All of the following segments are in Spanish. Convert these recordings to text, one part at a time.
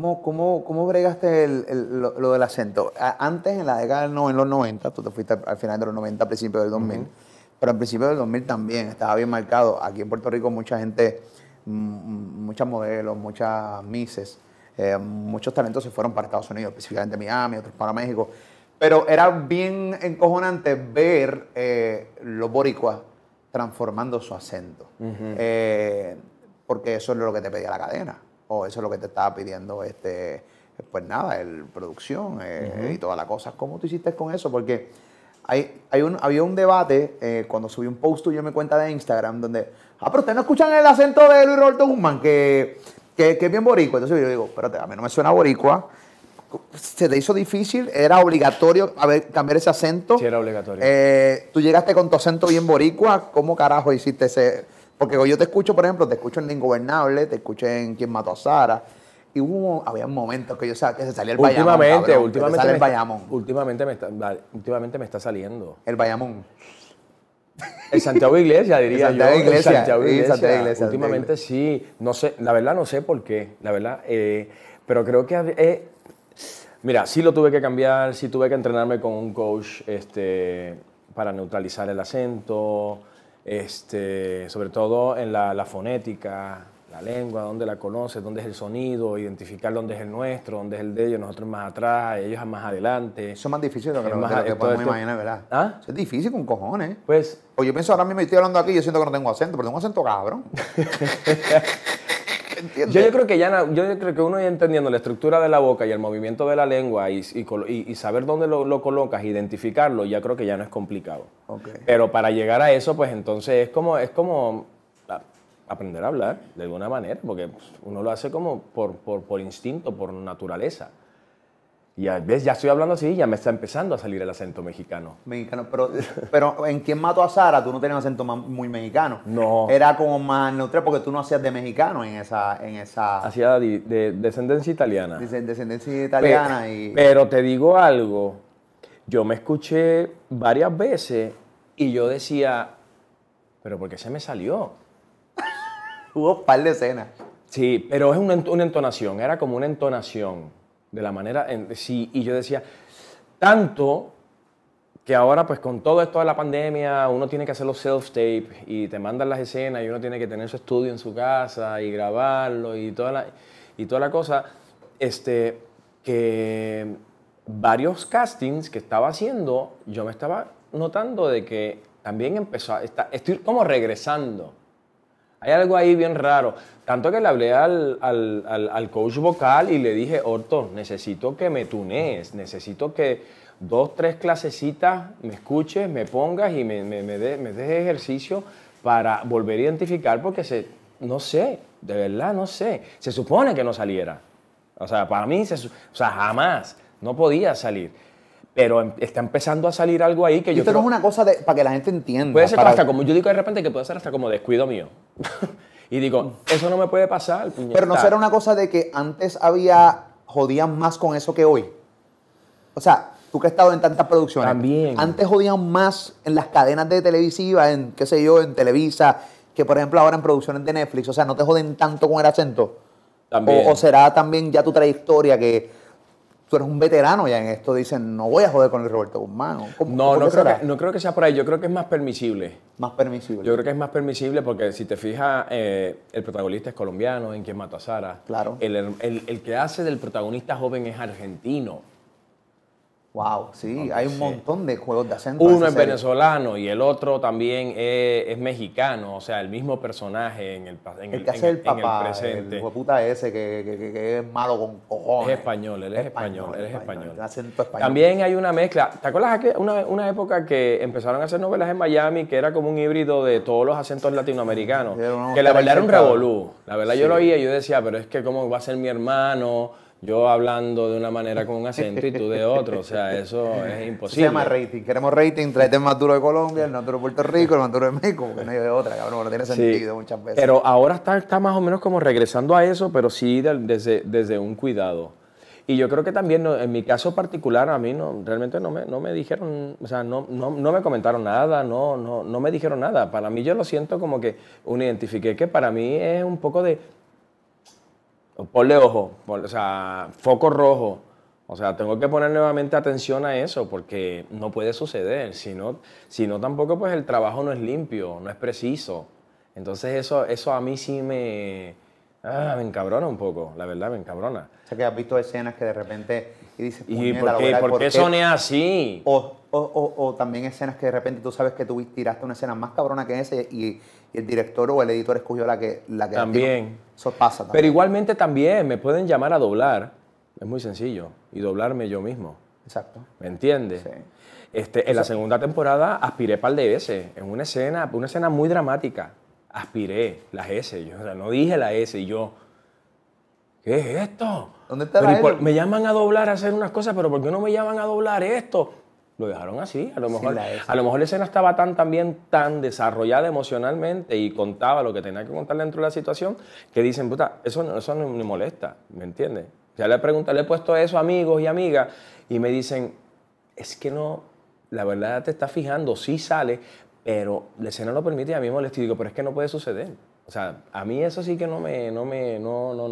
¿Cómo, bregaste lo, del acento? Antes, en la década de los 90, tú te fuiste al final de los 90, a principios del 2000, pero al principio del 2000 también estaba bien marcado. Aquí en Puerto Rico mucha gente, mm, mm, muchas modelos, muchas misses, eh, muchos talentos se fueron para Estados Unidos, específicamente Miami, otros para México. Pero era bien encojonante ver eh, los boricuas transformando su acento, eh, porque eso es lo que te pedía la cadena. O eso es lo que te estaba pidiendo, este, pues nada, el producción eh, y todas las cosas. ¿Cómo tú hiciste con eso? Porque hay, hay un, había un debate eh, cuando subí un post tuyo en mi cuenta de Instagram donde, ah, pero ustedes no escuchan el acento de Luis Roberto Guzmán, que, es bien boricua. Entonces yo digo, espérate, a mí no me suena boricua se te hizo difícil, era obligatorio a cambiar ese acento. Sí, era obligatorio. Eh, tú llegaste con tu acento bien boricua, ¿cómo carajo hiciste ese, porque yo te escucho, por ejemplo, te escucho en Ingobernable, te escucho en Quien Mató a Sara. Y hubo, había momentos que yo sabía que se salía el últimamente, Bayamón. últimamente, últimamente me está, últimamente me está saliendo. El Bayamón. El Santiago Iglesia, diría Santiago yo. Iglesia, Santiago Iglesia. últimamente sí. No sé, la verdad no sé por qué. La verdad, eh, pero creo que eh, mira, sí lo tuve que cambiar, sí tuve que entrenarme con un coach este, para neutralizar el acento este, sobre todo en la, fonética, la lengua, dónde la conoces, dónde es el sonido, identificar dónde es el nuestro, dónde es el de ellos, nosotros más atrás, ellos más adelante. Eso es más difícil de lo que, más, ¿verdad? es difícil con cojones. Pues. O yo pienso ahora mismo, estoy hablando aquí, yo siento que no tengo acento, pero tengo acento cabrón. Yo, creo que ya, yo creo que uno ya entendiendo la estructura de la boca y el movimiento de la lengua y, saber dónde lo, lo, colocas, identificarlo, ya creo que ya no es complicado. Pero para llegar a eso, pues entonces es como, aprender a hablar de alguna manera, porque uno lo hace como por instinto, por naturaleza. Y a veces ya estoy hablando así, ya me está empezando a salir el acento mexicano. Mexicano, pero, pero ¿en quién mató a Sara? Tú no tenías acento muy mexicano. No. Era como más neutral porque tú no hacías de mexicano en esa... En esa... Hacía de, descendencia italiana. descendencia italiana y... Pero te digo algo, yo me escuché varias veces y yo decía, pero ¿por qué se me salió? Hubo un par de escenas. Sí, pero es una, una entonación, era como una entonación de la manera en sí. Y yo decía, tanto que ahora pues con todo esto de la pandemia uno tiene que hacer los self-tape y te mandan las escenas y uno tiene que tener su estudio en su casa y grabarlo y toda la, y toda la cosa, este, que varios castings que estaba haciendo, yo me estaba notando de que también empezó, a, está, estoy como regresando hay algo ahí bien raro. Tanto que le hablé al, coach vocal y le dije, Orto, necesito que me tunees, necesito que dos, tres clasecitas me escuches, me pongas y me, me, me des de ejercicio para volver a identificar porque se, no sé, de verdad no sé. Se supone que no saliera. O sea, para mí, jamás, no podía salir pero em, está empezando a salir algo ahí que yo. Esto no es una cosa de, para que la gente entienda. Puede ser hasta como. Yo digo de repente que puede ser hasta como descuido mío. y digo, eso no me puede pasar. Pero no será una cosa de que antes había. jodían más con eso que hoy. O sea, tú que has estado en tantas producciones. También. Antes jodían más en las cadenas de televisiva, en qué sé yo, en Televisa, que por ejemplo ahora en producciones de Netflix. O sea, no te joden tanto con el acento. También. o será también ya tu trayectoria que tú eres un veterano ya en esto, dicen, no voy a joder con el Roberto Guzmán. no, no, creo que, no creo, que, sea por ahí, yo creo que es más permisible. Más permisible. Yo creo que es más permisible porque si te fijas, eh, el protagonista es colombiano, en quien mata a Sara. Claro. El, el, que hace del protagonista joven es argentino. Wow, sí, hay un montón de juegos de acento. Uno es venezolano y el otro también es, mexicano, o sea, el mismo personaje en el, presente. el, que hace el papá, el hijo puta ese que, es malo con cojones. Es español, él es español, español. También hay una mezcla. ¿Te acuerdas que una, época que empezaron a hacer novelas en Miami que era como un híbrido de todos los acentos latinoamericanos? que la verdad era un revolú. La verdad yo lo oía y yo decía, pero es que cómo va a ser mi hermano yo hablando de una manera con un acento y tú de otro. O sea, eso es imposible. Se llama rating. Queremos rating, tráete el más duro de Colombia, el más duro de Puerto Rico, el más duro de México, Porque no hay de otra, cabrón, no tiene sentido muchas veces. Pero ahora está, está más o menos como regresando a eso, pero sí desde, desde un cuidado. Y yo creo que también, en mi caso particular, a mí no, realmente no me, dijeron, o sea, no, no, no me comentaron nada, no, no, no me dijeron nada. Para mí yo lo siento como que un identifique. que para mí es un poco de, ponle ojo, o sea, foco rojo. O sea, tengo que poner nuevamente atención a eso porque no puede suceder. Si no, tampoco, pues el trabajo no es limpio, no es preciso. Entonces eso, eso a mí sí me, ah, me encabrona un poco, la verdad, me encabrona. O sea, que has visto escenas que de repente y dices, por qué, ¿por, qué soné así? O, también escenas que de repente tú sabes que tú tiraste una escena más cabrona que esa y, el director o el editor escogió la que... La que también pasa Pero igualmente también me pueden llamar a doblar. Es muy sencillo. Y doblarme yo mismo. Exacto. ¿Me entiendes? Sí. Este, en la segunda temporada aspiré para de DS. En una escena, una escena muy dramática. Aspiré las S. Yo, no dije la S y yo. ¿Qué es esto? ¿Dónde está pero Me llaman a doblar a hacer unas cosas, pero ¿por qué no me llaman a doblar esto? lo dejaron así. A lo mejor, la a lo mejor estaba tan también tan desarrollada emocionalmente y contaba lo que tenía que contar dentro de la situación, que dicen, puta, eso, no, me molesta, ¿me entiendes? Ya le le he puesto eso a amigos y amigas y me dicen, es que no, la verdad te está fijando, sí sale, pero la escena lo permite y a mí me molesta. Y digo, pero es que no puede suceder. O sea, a mí eso sí que no me, no me, no, no,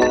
no.